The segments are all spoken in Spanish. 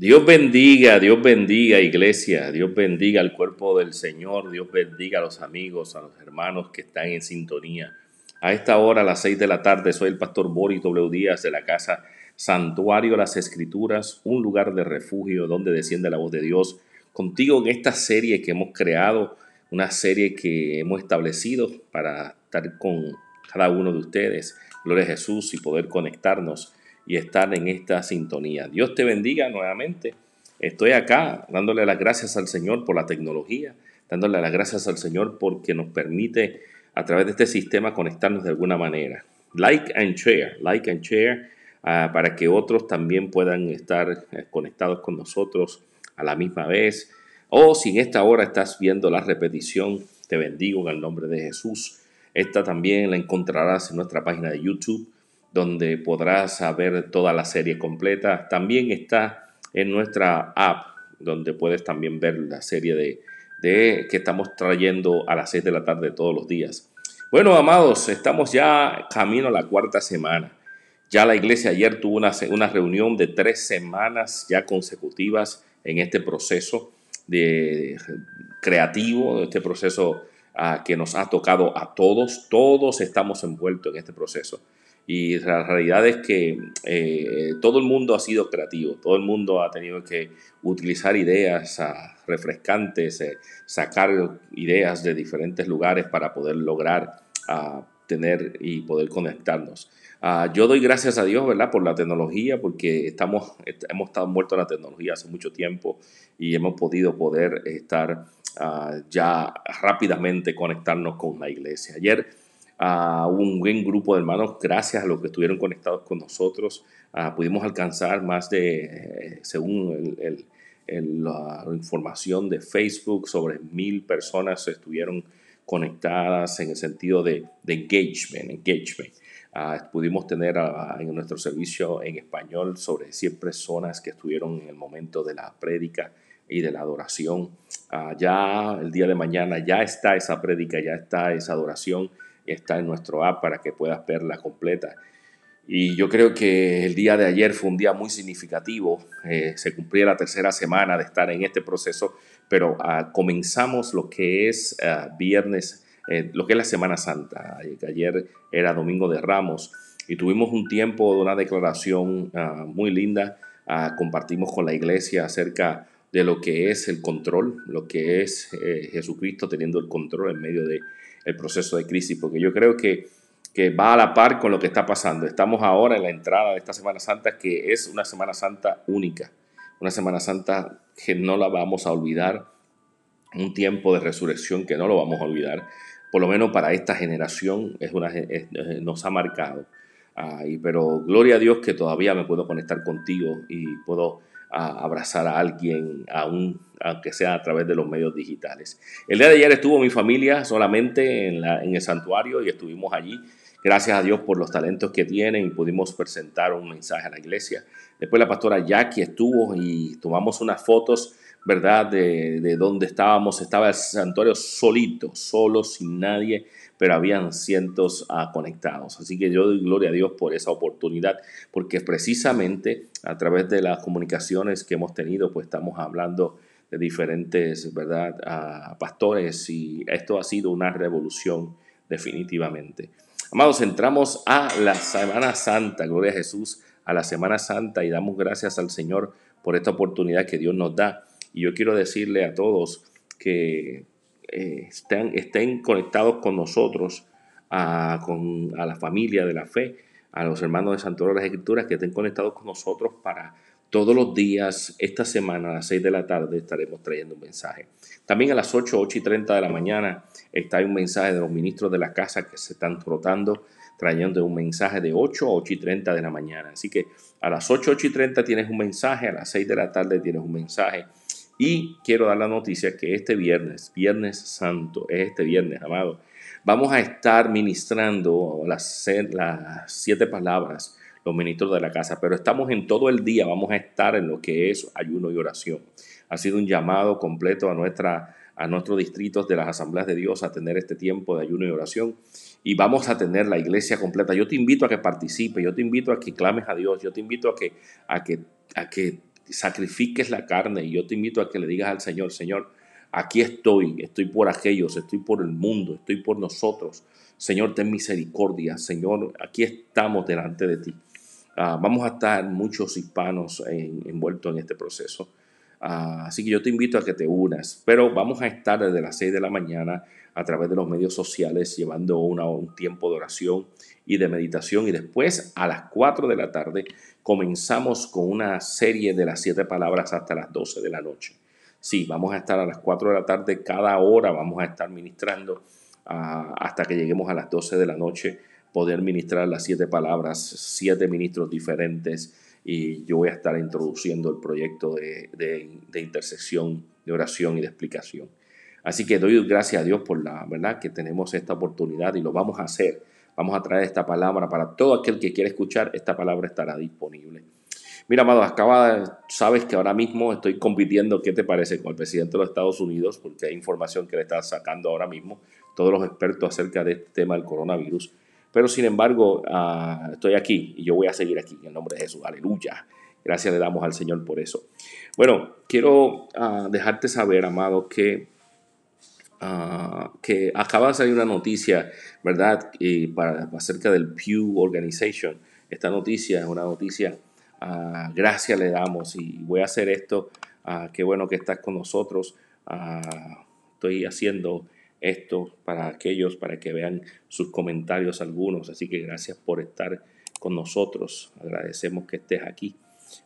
Dios bendiga, Dios bendiga iglesia, Dios bendiga al cuerpo del Señor, Dios bendiga a los amigos, a los hermanos que están en sintonía. A esta hora, a las seis de la tarde, soy el pastor Boris W. Díaz de la casa Santuario Las Escrituras, un lugar de refugio donde desciende la voz de Dios. Contigo en esta serie que hemos creado, una serie que hemos establecido para estar con cada uno de ustedes. Gloria a Jesús y poder conectarnos y estar en esta sintonía. Dios te bendiga nuevamente. Estoy acá dándole las gracias al Señor por la tecnología, dándole las gracias al Señor porque nos permite a través de este sistema conectarnos de alguna manera. Like and share, like and share ah, para que otros también puedan estar eh, conectados con nosotros a la misma vez. O si en esta hora estás viendo la repetición, te bendigo en el nombre de Jesús. Esta también la encontrarás en nuestra página de YouTube donde podrás ver toda la serie completa. También está en nuestra app, donde puedes también ver la serie de, que estamos trayendo a las 6 de la tarde todos los días. Bueno, amados, estamos ya camino a la cuarta semana. Ya la iglesia ayer tuvo una, reunión de tres semanas ya consecutivas en este proceso de, creativo, este proceso ah, que nos ha tocado a todos. Todos estamos envueltos en este proceso. Y la realidad es que eh, todo el mundo ha sido creativo, todo el mundo ha tenido que utilizar ideas ah, refrescantes, eh, sacar ideas de diferentes lugares para poder lograr ah, tener y poder conectarnos. Ah, yo doy gracias a Dios, ¿verdad?, por la tecnología, porque estamos, hemos estado muertos en la tecnología hace mucho tiempo y hemos podido poder estar ya rápidamente conectarnos con la iglesia. Ayer a un buen grupo de hermanos, gracias a los que estuvieron conectados con nosotros, ah, pudimos alcanzar más de, eh, según la información de Facebook, sobre mil personas estuvieron conectadas en el sentido de, engagement, engagement. Ah, pudimos tener ah, en nuestro servicio en español sobre 100 personas que estuvieron en el momento de la prédica y de la adoración. ya el día de mañana ya está esa prédica, ya está esa adoración está en nuestro app para que puedas verla completa. Y yo creo que el día de ayer fue un día muy significativo. Eh, se cumplía la tercera semana de estar en este proceso, pero ah, comenzamos lo que es ah, viernes, eh, lo que es la Semana Santa. Ayer era Domingo de Ramos y tuvimos un tiempo de una declaración ah, muy linda. compartimos con la iglesia acerca de lo que es el control, lo que es eh, Jesucristo teniendo el control en medio de el proceso de crisis, porque yo creo que, que va a la par con lo que está pasando. Estamos ahora en la entrada de esta Semana Santa, que es una Semana Santa única, una Semana Santa que no la vamos a olvidar, un tiempo de resurrección que no lo vamos a olvidar, por lo menos para esta generación es una, nos ha marcado. pero gloria a Dios que todavía me puedo conectar contigo y puedo a abrazar a alguien, aún aunque sea a través de los medios digitales. El día de ayer estuvo mi familia solamente en, la, en el santuario y estuvimos allí. Gracias a Dios por los talentos que tienen y pudimos presentar un mensaje a la iglesia. Después la pastora Jackie estuvo y tomamos unas fotos, ¿verdad? De, de donde estábamos. Estaba el santuario solito, solo, sin nadie, pero habían cientos ah, conectados. Así que yo doy gloria a Dios por esa oportunidad, porque precisamente a través de las comunicaciones que hemos tenido, pues estamos hablando de diferentes ¿verdad? pastores y esto ha sido una revolución definitivamente. Amados, entramos a la Semana Santa, gloria a Jesús, a la Semana Santa y damos gracias al Señor por esta oportunidad que Dios nos da. Y yo quiero decirle a todos que eh, estén, conectados con nosotros, a, ah, con, a la familia de la fe, a los hermanos de Santuario de las Escrituras que estén conectados con nosotros para todos los días, esta semana a las 6 de la tarde estaremos trayendo un mensaje. También a las 8, ocho y 30 de la mañana está un mensaje de los ministros de la casa que se están trotando, trayendo un mensaje de 8 a 8 y 30 de la mañana. Así que a las 8, 8 y 30 tienes un mensaje, a las 6 de la tarde tienes un mensaje. Y quiero dar la noticia que este viernes, Viernes Santo, es este viernes, amado, Vamos a estar ministrando las, siete palabras, los ministros de la casa, pero estamos en todo el día, vamos a estar en lo que es ayuno y oración. Ha sido un llamado completo a nuestra a nuestros distritos de las asambleas de Dios a tener este tiempo de ayuno y oración y vamos a tener la iglesia completa. Yo te invito a que participe yo te invito a que clames a Dios, yo te invito a que a que a que sacrifiques la carne y yo te invito a que le digas al Señor, Señor, Aquí estoy, estoy por aquellos, estoy por el mundo, estoy por nosotros. Señor, ten misericordia. Señor, aquí estamos delante de ti. Ah, vamos a estar muchos hispanos envueltos en este proceso. Ah, así que yo te invito a que te unas, pero vamos a estar desde las 6 de la mañana a través de los medios sociales llevando un tiempo de oración y de meditación y después a las 4 de la tarde comenzamos con una serie de las 7 palabras hasta las 12 de la noche. Sí, vamos a estar a las 4 de la tarde cada hora, vamos a estar ministrando ah, hasta que lleguemos a las 12 de la noche, poder ministrar las siete palabras, siete ministros diferentes y yo voy a estar introduciendo el proyecto de, de, de intersección, de oración y de explicación. Así que doy gracias a Dios por la verdad que tenemos esta oportunidad y lo vamos a hacer. Vamos a traer esta palabra para todo aquel que quiera escuchar, esta palabra estará disponible. Mira, amado, acaba, sabes que ahora mismo estoy compitiendo, ¿qué te parece? Con el presidente de los Estados Unidos, porque hay información que le están sacando ahora mismo todos los expertos acerca de este tema del coronavirus. Pero sin embargo, ah, estoy aquí y yo voy a seguir aquí en el nombre de Jesús. Aleluya. Gracias le damos al Señor por eso. Bueno, quiero ah, dejarte saber, amado, que ah, que acaba de salir una noticia, ¿verdad? acerca del Pew Organization. Esta noticia es una noticia Ah, gracias le damos y voy a hacer esto. Ah, qué bueno que estás con nosotros. Ah, estoy haciendo esto para aquellos, para que vean sus comentarios algunos. Así que gracias por estar con nosotros. Agradecemos que estés aquí.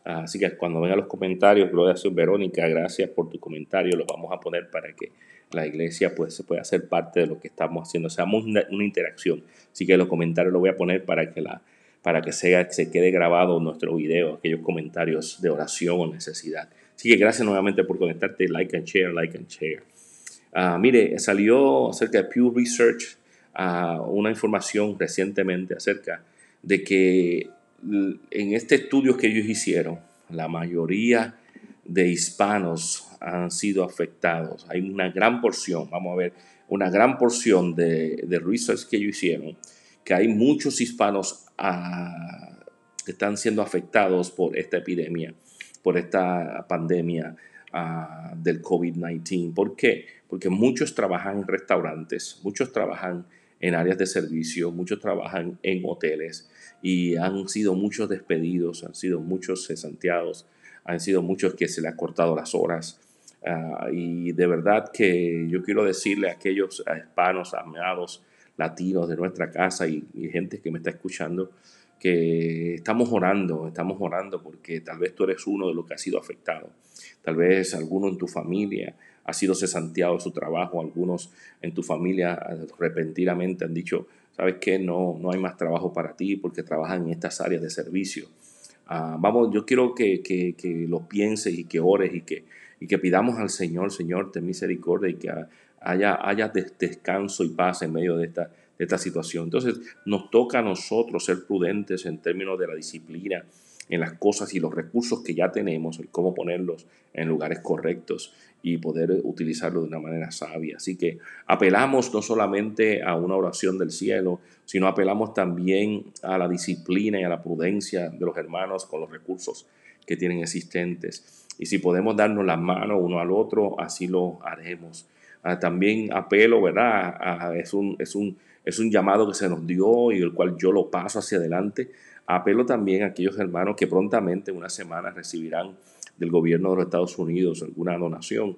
así que cuando vengan los comentarios, Gloria a Verónica, gracias por tu comentario. Los vamos a poner para que la iglesia pues, se pueda hacer parte de lo que estamos haciendo. Seamos una, una interacción. Así que los comentarios los voy a poner para que la para que se quede grabado nuestro video, aquellos comentarios de oración o necesidad. Así que gracias nuevamente por conectarte, like and share, like and share. Ah, mire, salió acerca de Pew Research ah, una información recientemente acerca de que en este estudio que ellos hicieron, la mayoría de hispanos han sido afectados. Hay una gran porción, vamos a ver, una gran porción de, de research que ellos hicieron que hay muchos hispanos ah, que están siendo afectados por esta epidemia, por esta pandemia ah, del COVID-19. ¿Por qué? Porque muchos trabajan en restaurantes, muchos trabajan en áreas de servicio, muchos trabajan en hoteles y han sido muchos despedidos, han sido muchos cesanteados, han sido muchos que se les ha cortado las horas. Ah, y de verdad que yo quiero decirle a aquellos hispanos amados, latinos de nuestra casa y, gente que me está escuchando, que estamos orando, estamos orando porque tal vez tú eres uno de los que ha sido afectado, tal vez alguno en tu familia ha sido cesanteado de su trabajo, algunos en tu familia repentinamente han dicho, sabes qué, no, no hay más trabajo para ti porque trabajan en estas áreas de servicio. Ah, vamos, yo quiero que, que, que, lo pienses y que ores y que, y que pidamos al Señor, Señor, ten misericordia y que haya, haya descanso y paz en medio de esta, esta situación. Entonces nos toca a nosotros ser prudentes en términos de la disciplina, en las cosas y los recursos que ya tenemos, y cómo ponerlos en lugares correctos y poder utilizarlo de una manera sabia. Así que apelamos no solamente a una oración del cielo, sino apelamos también a la disciplina y a la prudencia de los hermanos con los recursos que tienen existentes. Y si podemos darnos las manos uno al otro, así lo haremos también apelo, ¿verdad? es, un, es, un, es un llamado que se nos dio y el cual yo lo paso hacia adelante. Apelo también a aquellos hermanos que prontamente, en una semana recibirán del gobierno de los Estados Unidos alguna donación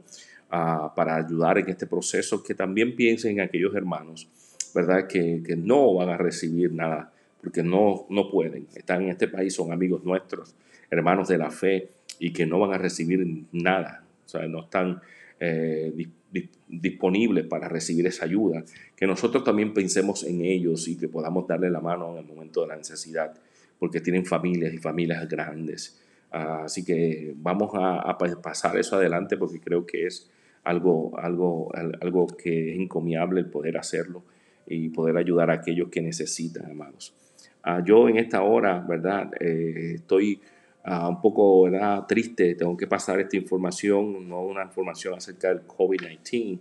ah, para ayudar en este proceso, que también piensen en aquellos hermanos, ¿verdad? Que, no van a recibir nada, porque no, no pueden. Están en este país, son amigos nuestros, hermanos de la fe, y que no van a recibir nada. O sea, no están eh, dispuestos disponibles para recibir esa ayuda, que nosotros también pensemos en ellos y que podamos darle la mano en el momento de la necesidad, porque tienen familias y familias grandes. Así que vamos a, pasar eso adelante porque creo que es algo, algo, algo que es encomiable el poder hacerlo y poder ayudar a aquellos que necesitan, amados. Ah, yo en esta hora, ¿verdad? Eh, estoy Ah, un poco era triste, tengo que pasar esta información, no una información acerca del COVID-19,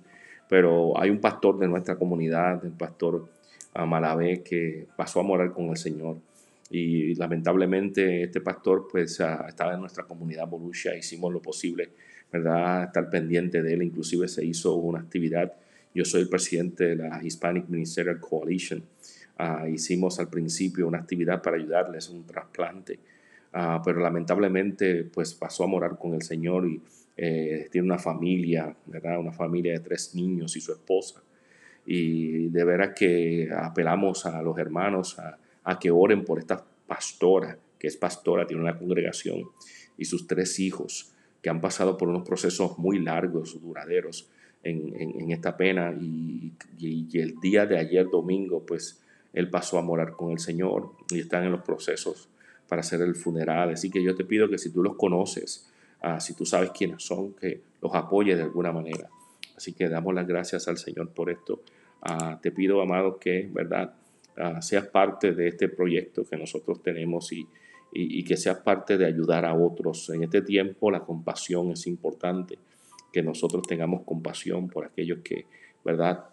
pero hay un pastor de nuestra comunidad, el pastor ah, Malabé, que pasó a morar con el Señor. Y lamentablemente este pastor pues ah, estaba en nuestra comunidad bolusia hicimos lo posible, ¿verdad? Estar pendiente de él, inclusive se hizo una actividad. Yo soy el presidente de la Hispanic Ministerial Coalition. hicimos al principio una actividad para ayudarles, un trasplante Ah, pero lamentablemente pues pasó a morar con el Señor y eh, tiene una familia, ¿verdad? Una familia de tres niños y su esposa. Y de veras que apelamos a los hermanos a, que oren por esta pastora, que es pastora, tiene una congregación, y sus tres hijos que han pasado por unos procesos muy largos, duraderos, en, esta pena. y, el día de ayer, domingo, pues él pasó a morar con el Señor y están en los procesos para hacer el funeral. Así que yo te pido que si tú los conoces, ah, si tú sabes quiénes son, que los apoyes de alguna manera. Así que damos las gracias al Señor por esto. Ah, te pido, amado, que, ¿verdad? Ah, seas parte de este proyecto que nosotros tenemos y, que seas parte de ayudar a otros. En este tiempo la compasión es importante, que nosotros tengamos compasión por aquellos que, ¿verdad?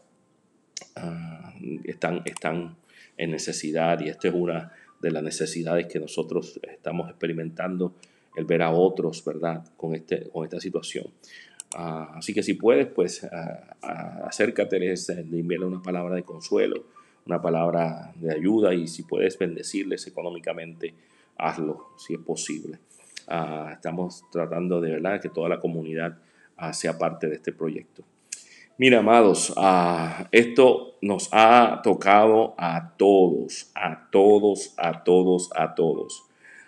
están, están en necesidad y esta es una de las necesidades que nosotros estamos experimentando, el ver a otros, ¿verdad?, con, este, con esta situación. Ah, así que si puedes, pues uh, teresa acércate, envíale una palabra de consuelo, una palabra de ayuda y si puedes bendecirles económicamente, hazlo, si es posible. estamos tratando de verdad que toda la comunidad sea parte de este proyecto. Mira, amados, ah, esto nos ha tocado a todos, a todos, a todos, a todos.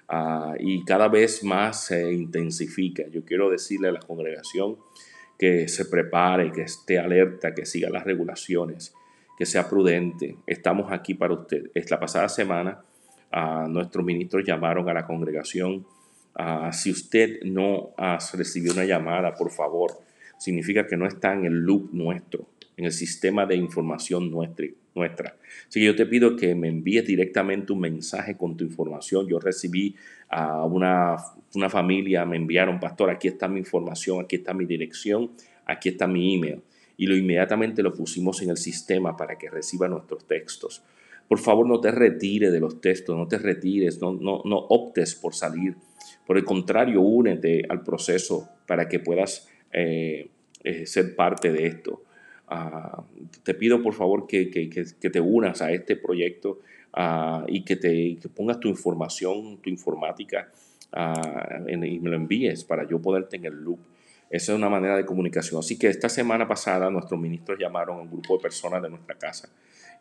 Ah, y cada vez más se intensifica. Yo quiero decirle a la congregación que se prepare, que esté alerta, que siga las regulaciones, que sea prudente. Estamos aquí para usted. La pasada semana ah, nuestros ministros llamaron a la congregación. si usted no ha recibido una llamada, por favor, significa que no está en el loop nuestro, en el sistema de información nuestra. nuestra. Así que yo te pido que me envíes directamente un mensaje con tu información. Yo recibí a una, una familia, me enviaron, pastor, aquí está mi información, aquí está mi dirección, aquí está mi email. Y lo inmediatamente lo pusimos en el sistema para que reciba nuestros textos. Por favor, no te retire de los textos, no te retires, no, no, no optes por salir. Por el contrario, únete al proceso para que puedas eh, eh, ser parte de esto. Ah, te pido por favor que, te unas a este proyecto ah, y que, te, pongas tu información, tu informática ah, y me lo envíes para yo poderte en el loop. Esa es una manera de comunicación. Así que esta semana pasada nuestros ministros llamaron a un grupo de personas de nuestra casa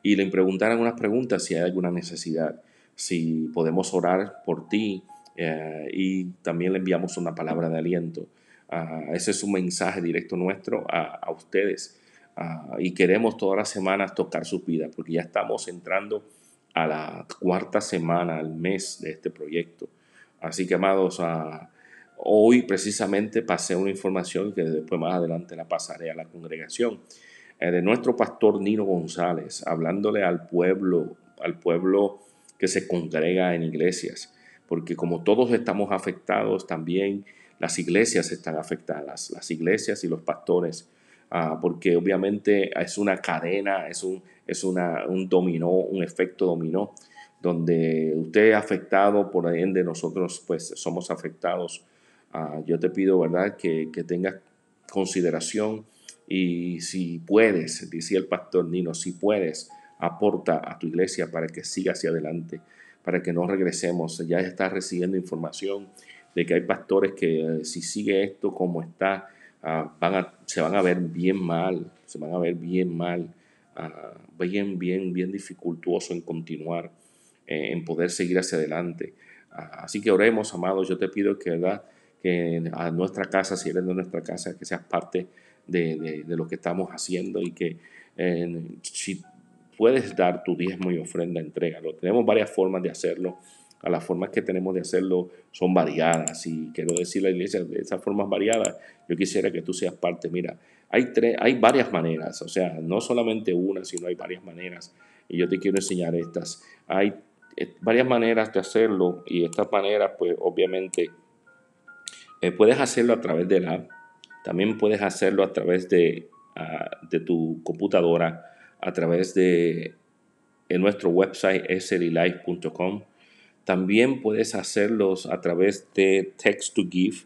y le preguntaron unas preguntas si hay alguna necesidad, si podemos orar por ti eh, y también le enviamos una palabra de aliento ese es un mensaje directo nuestro a, ustedes. Ah, y queremos todas las semanas tocar su vida porque ya estamos entrando a la cuarta semana, al mes de este proyecto. Así que, amados, ah, hoy precisamente pasé una información que después más adelante la pasaré a la congregación eh, de nuestro pastor Nino González, hablándole al pueblo, al pueblo que se congrega en iglesias, porque como todos estamos afectados también, las iglesias están afectadas, las iglesias y los pastores, ah, porque obviamente es una cadena, es, un, es una, un dominó, un efecto dominó, donde usted es afectado, por de nosotros pues somos afectados. Ah, yo te pido, ¿verdad?, que, que tengas consideración y si puedes, decía el pastor Nino, si puedes, aporta a tu iglesia para que siga hacia adelante, para que no regresemos. Ya estás recibiendo información de que hay pastores que eh, si sigue esto como está, ah, van se van a ver bien mal, se van a ver bien mal, ah, bien, bien, bien dificultuoso en continuar, eh, en poder seguir hacia adelante. Ah, así que oremos, amados, yo te pido que, ¿verdad? que a nuestra casa, si eres de nuestra casa, que seas parte de, de, lo que estamos haciendo y que eh, si puedes dar tu diezmo y ofrenda, entrégalo. Tenemos varias formas de hacerlo a las formas que tenemos de hacerlo son variadas. Y quiero decir la iglesia, de esas formas variadas, yo quisiera que tú seas parte. Mira, hay, tres, hay varias maneras, o sea, no solamente una, sino hay varias maneras. Y yo te quiero enseñar estas. Hay eh, varias maneras de hacerlo y estas maneras, pues obviamente, eh, puedes hacerlo a través de la también puedes hacerlo a través ah, de, tu computadora, a través de en nuestro website, eserylife.com, también puedes hacerlos a través de Text to Give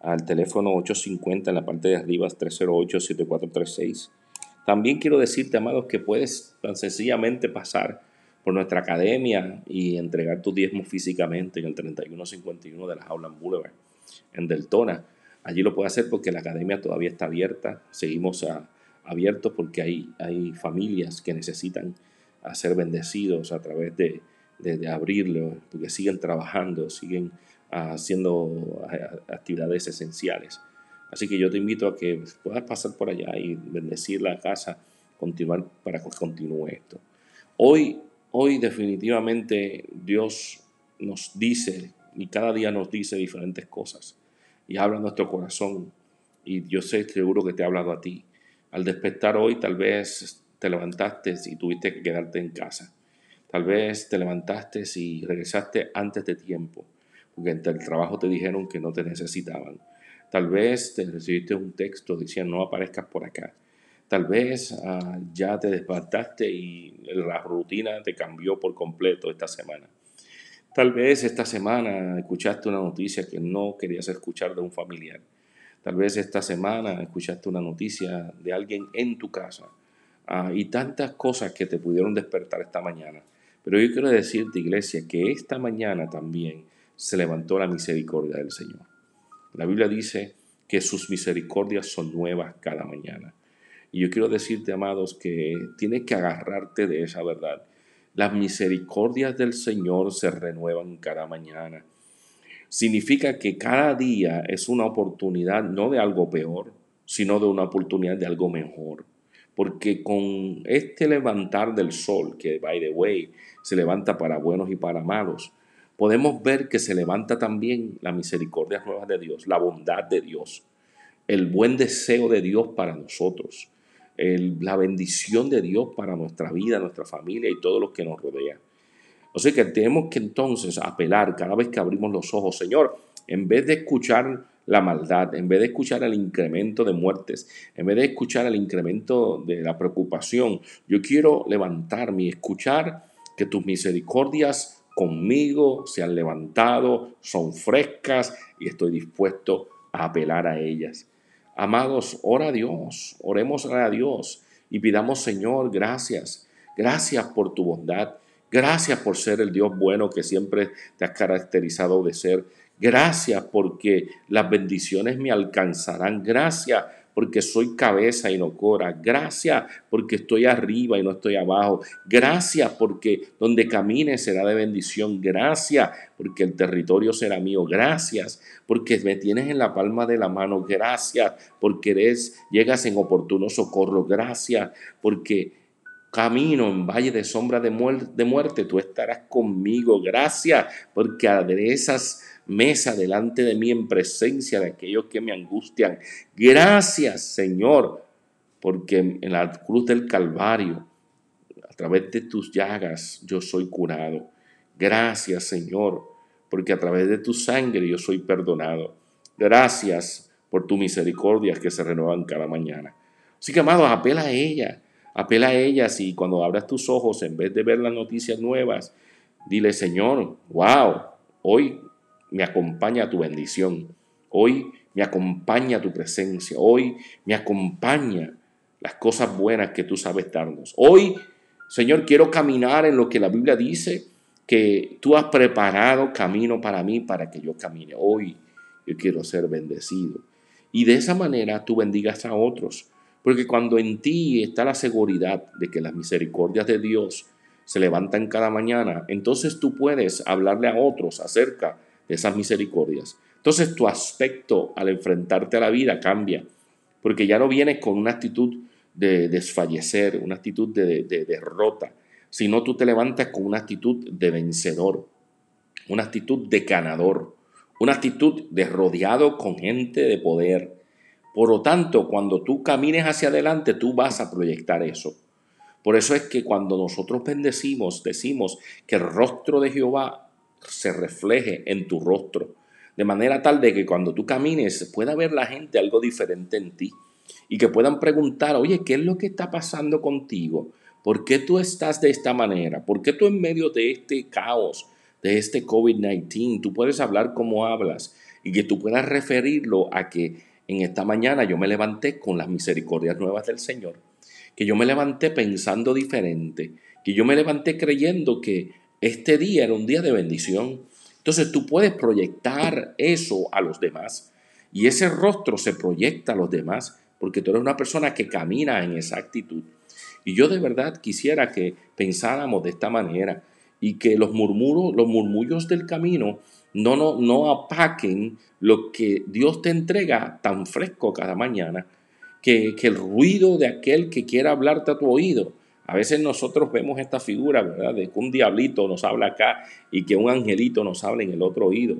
al teléfono 850 en la parte de arriba 308-7436. También quiero decirte, amados, que puedes tan sencillamente pasar por nuestra academia y entregar tu diezmo físicamente en el 3151 de la Howland Boulevard, en Deltona. Allí lo puedes hacer porque la academia todavía está abierta. Seguimos ah, abiertos porque hay, hay familias que necesitan ser bendecidos a través de, de, abrirlo, porque siguen trabajando, siguen ah, haciendo eh, actividades esenciales. Así que yo te invito a que puedas pasar por allá y bendecir la casa, continuar para que continúe esto. Hoy, hoy definitivamente Dios nos dice y cada día nos dice diferentes cosas y habla a nuestro corazón y yo sé seguro que te ha hablado a ti. Al despertar hoy tal vez te levantaste y tuviste que quedarte en casa Tal vez te levantaste y regresaste antes de tiempo, porque en el trabajo te dijeron que no te necesitaban. Tal vez te recibiste un texto diciendo no aparezcas por acá. Tal vez ah, ya te despertaste y la rutina te cambió por completo esta semana. Tal vez esta semana escuchaste una noticia que no querías escuchar de un familiar. Tal vez esta semana escuchaste una noticia de alguien en tu casa. Ah, y tantas cosas que te pudieron despertar esta mañana. Pero yo quiero decirte, iglesia, que esta mañana también se levantó la misericordia del Señor. La Biblia dice que sus misericordias son nuevas cada mañana. Y yo quiero decirte, amados, que tienes que agarrarte de esa verdad. Las misericordias del Señor se renuevan cada mañana. Significa que cada día es una oportunidad no de algo peor, sino de una oportunidad de algo mejor porque con este levantar del sol, que by the way, se levanta para buenos y para malos, podemos ver que se levanta también la misericordia nueva de Dios, la bondad de Dios, el buen deseo de Dios para nosotros, la bendición de Dios para nuestra vida, nuestra familia y todos los que nos rodean. O sea que tenemos que entonces apelar cada vez que abrimos los ojos, Señor, en vez de escuchar la maldad, en vez de escuchar el incremento de muertes, en vez de escuchar el incremento de la preocupación, yo quiero levantarme y escuchar que tus misericordias conmigo se han levantado, son frescas y estoy dispuesto a apelar a ellas. Amados, ora a Dios, oremos a Dios y pidamos, Señor, gracias, gracias por tu bondad, gracias por ser el Dios bueno que siempre te has caracterizado de ser. Gracias porque las bendiciones me alcanzarán. Gracias porque soy cabeza y no cora. Gracias porque estoy arriba y no estoy abajo. Gracias porque donde camine será de bendición. Gracias porque el territorio será mío. Gracias porque me tienes en la palma de la mano. Gracias porque eres, llegas en oportuno socorro. Gracias porque camino en valle de sombra de, muerte, de muerte tú estarás conmigo. Gracias porque aderezas mesa delante de mí en presencia de aquellos que me angustian. Gracias, Señor, porque en la cruz del Calvario, a través de tus llagas, yo soy curado. Gracias, Señor, porque a través de tu sangre yo soy perdonado. Gracias por tu misericordia que se renuevan cada mañana. Así que, amados, apela a ella, apela a ella si cuando abras tus ojos, en vez de ver las noticias nuevas, dile, Señor, wow, hoy me acompaña tu bendición. Hoy me acompaña tu presencia. Hoy me acompaña las cosas buenas que tú sabes darnos. Hoy, Señor, quiero caminar en lo que la Biblia dice que tú has preparado camino para mí, para que yo camine. Hoy yo quiero ser bendecido. Y de esa manera tú bendigas a otros. Porque cuando en ti está la seguridad de que las misericordias de Dios se levantan cada mañana, entonces tú puedes hablarle a otros acerca esas misericordias. Entonces tu aspecto al enfrentarte a la vida cambia, porque ya no vienes con una actitud de desfallecer, una actitud de, derrota, sino tú te levantas con una actitud de vencedor, una actitud de ganador, una actitud de rodeado con gente de poder. Por lo tanto, cuando tú camines hacia adelante, tú vas a proyectar eso. Por eso es que cuando nosotros bendecimos, decimos que el rostro de Jehová se refleje en tu rostro, de manera tal de que cuando tú camines pueda ver la gente algo diferente en ti y que puedan preguntar, oye, ¿qué es lo que está pasando contigo? ¿Por qué tú estás de esta manera? ¿Por qué tú en medio de este caos, de este COVID-19, tú puedes hablar como hablas y que tú puedas referirlo a que en esta mañana yo me levanté con las misericordias nuevas del Señor, que yo me levanté pensando diferente, que yo me levanté creyendo que este día era un día de bendición. Entonces tú puedes proyectar eso a los demás y ese rostro se proyecta a los demás porque tú eres una persona que camina en esa actitud. Y yo de verdad quisiera que pensáramos de esta manera y que los murmuros, los murmullos del camino no, no, no apaquen lo que Dios te entrega tan fresco cada mañana, que, que el ruido de aquel que quiera hablarte a tu oído a veces nosotros vemos esta figura, ¿verdad? De que un diablito nos habla acá y que un angelito nos habla en el otro oído.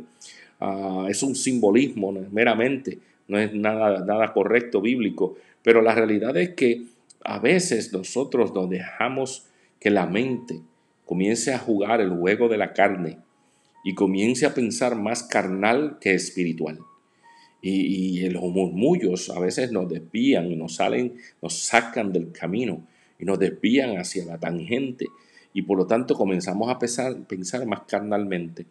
Ah, es un simbolismo, meramente, no es nada, nada correcto bíblico, pero la realidad es que a veces nosotros nos dejamos que la mente comience a jugar el juego de la carne y comience a pensar más carnal que espiritual. Y, los murmullos a veces nos despían y nos salen, nos sacan del camino y nos desvían hacia la tangente y por lo tanto comenzamos a pensar, pensar más carnalmente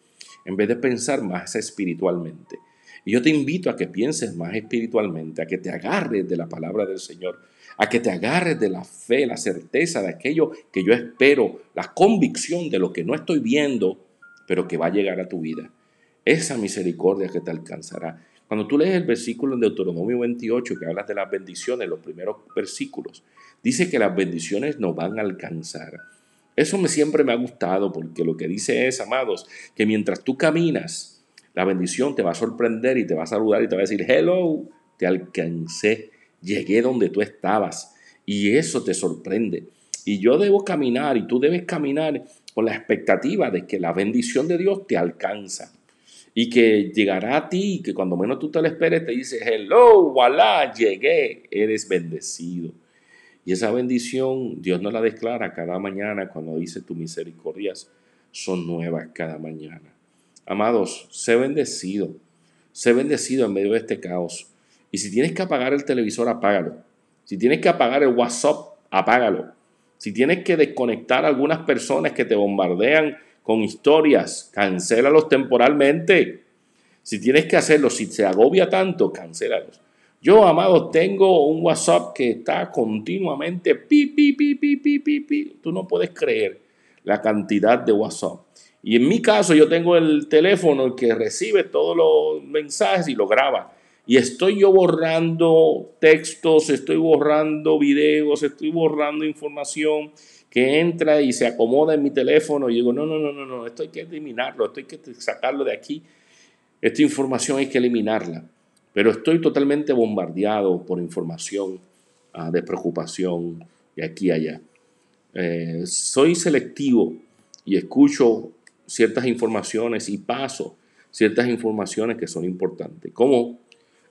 en vez de pensar más espiritualmente. Y yo te invito a que pienses más espiritualmente, a que te agarres de la palabra del Señor, a que te agarres de la fe, la certeza de aquello que yo espero, la convicción de lo que no estoy viendo, pero que va a llegar a tu vida. Esa misericordia que te alcanzará. Cuando tú lees el versículo en Deuteronomio 28 que hablas de las bendiciones, los primeros versículos, dice que las bendiciones nos van a alcanzar. Eso me, siempre me ha gustado porque lo que dice es, amados, que mientras tú caminas, la bendición te va a sorprender y te va a saludar y te va a decir, hello, te alcancé, llegué donde tú estabas. Y eso te sorprende. Y yo debo caminar y tú debes caminar con la expectativa de que la bendición de Dios te alcanza y que llegará a ti y que cuando menos tú te lo esperes te dice, hello, voilà, llegué, eres bendecido. Y esa bendición Dios nos la declara cada mañana cuando dice tus misericordias son nuevas cada mañana. Amados, sé bendecido, sé bendecido en medio de este caos. Y si tienes que apagar el televisor, apágalo. Si tienes que apagar el WhatsApp, apágalo. Si tienes que desconectar a algunas personas que te bombardean con historias, cancélalos temporalmente. Si tienes que hacerlo, si se agobia tanto, cancélalos. Yo, amado, tengo un WhatsApp que está continuamente pi, pi, pi, pi, pi, pi, Tú no puedes creer la cantidad de WhatsApp. Y en mi caso, yo tengo el teléfono que recibe todos los mensajes y lo graba. Y estoy yo borrando textos, estoy borrando videos, estoy borrando información que entra y se acomoda en mi teléfono. Y digo, no, no, no, no, no, esto hay que eliminarlo, esto hay que sacarlo de aquí. Esta información hay que eliminarla. Pero estoy totalmente bombardeado por información ah, de preocupación de aquí y allá. Eh, soy selectivo y escucho ciertas informaciones y paso ciertas informaciones que son importantes. Como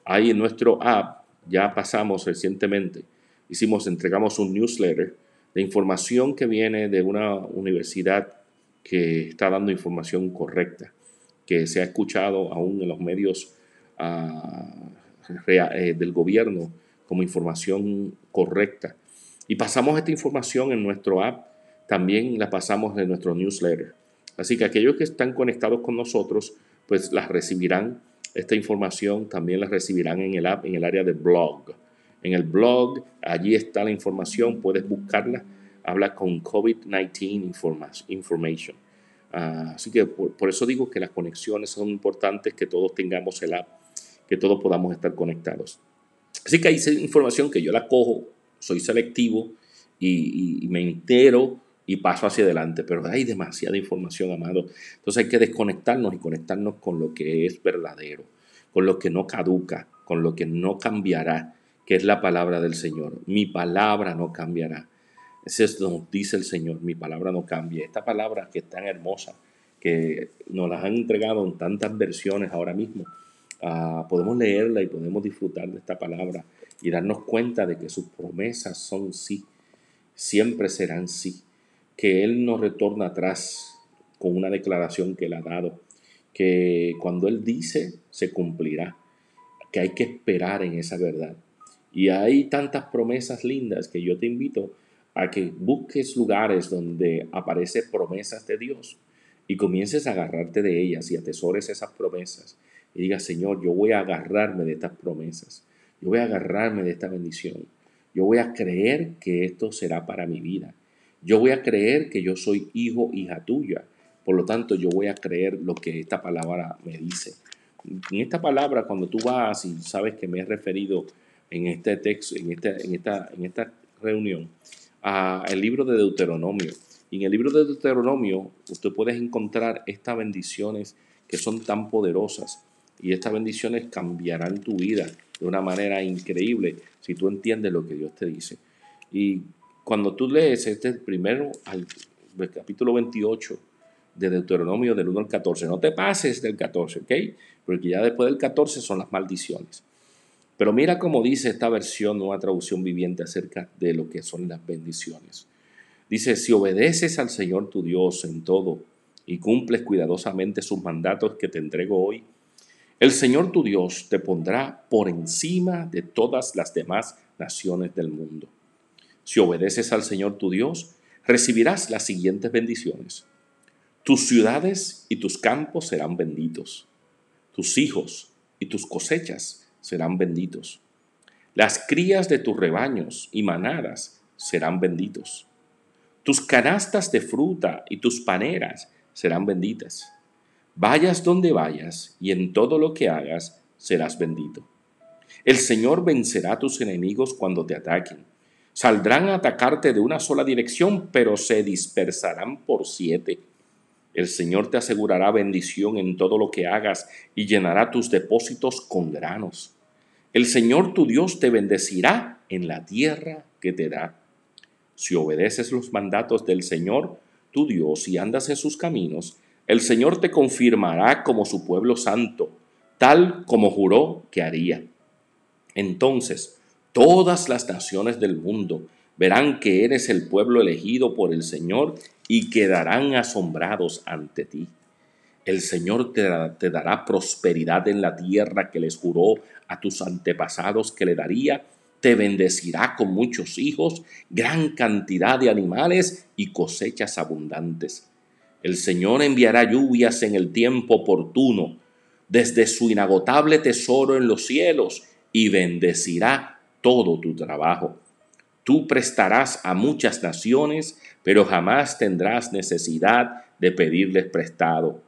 ahí en nuestro app, ya pasamos recientemente, hicimos, entregamos un newsletter de información que viene de una universidad que está dando información correcta, que se ha escuchado aún en los medios eh, del gobierno como información correcta. Y pasamos esta información en nuestro app, también la pasamos en nuestro newsletter. Así que aquellos que están conectados con nosotros, pues las recibirán, esta información también las recibirán en el app, en el área de blog. En el blog, allí está la información, puedes buscarla, habla con COVID-19 Information. Ah, así que por eso digo que las conexiones son importantes, que todos tengamos el app que todos podamos estar conectados. Así que hay información que yo la cojo, soy selectivo y, me entero y paso hacia adelante, pero hay demasiada información, amado. Entonces hay que desconectarnos y conectarnos con lo que es verdadero, con lo que no caduca, con lo que no cambiará, que es la palabra del Señor. Mi palabra no cambiará. Ese es nos dice el Señor, mi palabra no cambia. Esta palabra que es tan hermosa, que nos las han entregado en tantas versiones ahora mismo, podemos leerla y podemos disfrutar de esta palabra y darnos cuenta de que sus promesas son sí, siempre serán sí, que Él no retorna atrás con una declaración que Él ha dado, que cuando Él dice se cumplirá, que hay que esperar en esa verdad. Y hay tantas promesas lindas que yo te invito a que busques lugares donde aparecen promesas de Dios y comiences a agarrarte de ellas y atesores esas promesas y diga, Señor, yo voy a agarrarme de estas promesas, yo voy a agarrarme de esta bendición, yo voy a creer que esto será para mi vida, yo voy a creer que yo soy hijo, hija tuya, por lo tanto yo voy a creer lo que esta palabra me dice. En esta palabra, cuando tú vas y sabes que me he referido en este texto, en esta, en esta, en esta reunión, al libro de Deuteronomio. Y en el libro de Deuteronomio usted puede encontrar estas bendiciones que son tan poderosas. Y estas bendiciones cambiarán tu vida de una manera increíble si tú entiendes lo que Dios te dice. Y cuando tú lees este primero al capítulo 28 de Deuteronomio del 1 al 14, no te pases del 14, ¿ok? Porque ya después del 14 son las maldiciones. Pero mira cómo dice esta versión, nueva traducción viviente acerca de lo que son las bendiciones. Dice, si obedeces al Señor tu Dios en todo y cumples cuidadosamente sus mandatos que te entrego hoy, el Señor tu Dios te pondrá por encima de todas las demás naciones del mundo. Si obedeces al Señor tu Dios, recibirás las siguientes bendiciones. Tus ciudades y tus campos serán benditos. Tus hijos y tus cosechas serán benditos. Las crías de tus rebaños y manadas serán benditos. Tus canastas de fruta y tus paneras serán benditas. Vayas donde vayas y en todo lo que hagas serás bendito. El Señor vencerá tus enemigos cuando te ataquen. Saldrán a atacarte de una sola dirección, pero se dispersarán por siete. El Señor te asegurará bendición en todo lo que hagas y llenará tus depósitos con granos. El Señor tu Dios te bendecirá en la tierra que te da. Si obedeces los mandatos del Señor, tu Dios, y andas en sus caminos, el Señor te confirmará como su pueblo santo, tal como juró que haría. Entonces, todas las naciones del mundo verán que eres el pueblo elegido por el Señor y quedarán asombrados ante ti. El Señor te, dará prosperidad en la tierra que les juró a tus antepasados que le daría. Te bendecirá con muchos hijos, gran cantidad de animales y cosechas abundantes. El Señor enviará lluvias en el tiempo oportuno, desde su inagotable tesoro en los cielos, y bendecirá todo tu trabajo. Tú prestarás a muchas naciones, pero jamás tendrás necesidad de pedirles prestado.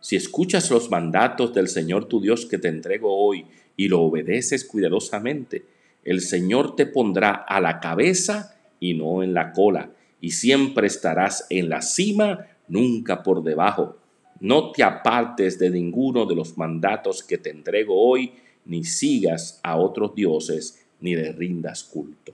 Si escuchas los mandatos del Señor tu Dios que te entrego hoy y lo obedeces cuidadosamente, el Señor te pondrá a la cabeza y no en la cola, y siempre estarás en la cima nunca por debajo. No te apartes de ninguno de los mandatos que te entrego hoy, ni sigas a otros dioses, ni le rindas culto.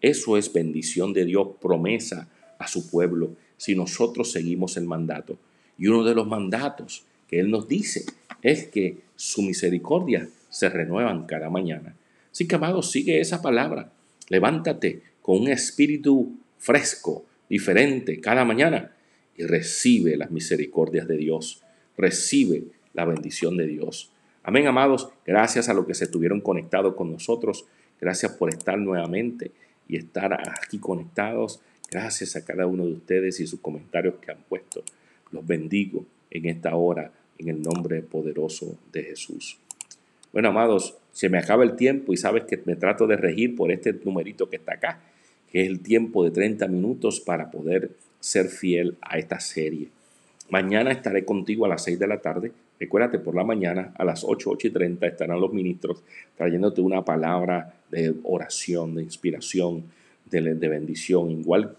Eso es bendición de Dios, promesa a su pueblo, si nosotros seguimos el mandato. Y uno de los mandatos que Él nos dice es que su misericordia se renueva cada mañana. Así que, amados, sigue esa palabra. Levántate con un espíritu fresco, diferente, cada mañana y recibe las misericordias de Dios, recibe la bendición de Dios. Amén, amados, gracias a los que se estuvieron conectados con nosotros, gracias por estar nuevamente y estar aquí conectados, gracias a cada uno de ustedes y sus comentarios que han puesto. Los bendigo en esta hora, en el nombre poderoso de Jesús. Bueno, amados, se me acaba el tiempo y sabes que me trato de regir por este numerito que está acá, que es el tiempo de 30 minutos para poder ser fiel a esta serie. Mañana estaré contigo a las 6 de la tarde. Recuérdate, por la mañana a las 8, 8 y 30 estarán los ministros trayéndote una palabra de oración, de inspiración, de, bendición. Igual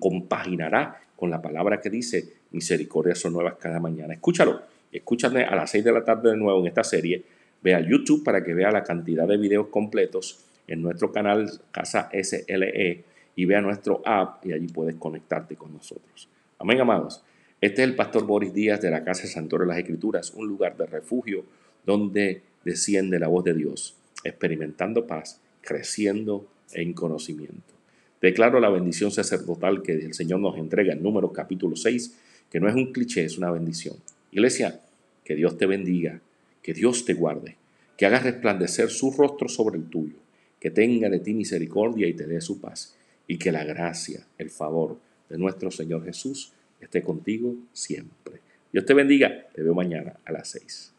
compaginará con la palabra que dice misericordias son nuevas cada mañana. Escúchalo, escúchame a las 6 de la tarde de nuevo en esta serie. Ve a YouTube para que vea la cantidad de videos completos en nuestro canal Casa SLE y ve nuestro app y allí puedes conectarte con nosotros. Amén, amados. Este es el pastor Boris Díaz de la Casa de de las Escrituras, un lugar de refugio donde desciende la voz de Dios, experimentando paz, creciendo en conocimiento. Declaro la bendición sacerdotal que el Señor nos entrega en Números capítulo 6, que no es un cliché, es una bendición. Iglesia, que Dios te bendiga, que Dios te guarde, que haga resplandecer su rostro sobre el tuyo, que tenga de ti misericordia y te dé su paz y que la gracia, el favor de nuestro Señor Jesús esté contigo siempre. Dios te bendiga. Te veo mañana a las seis.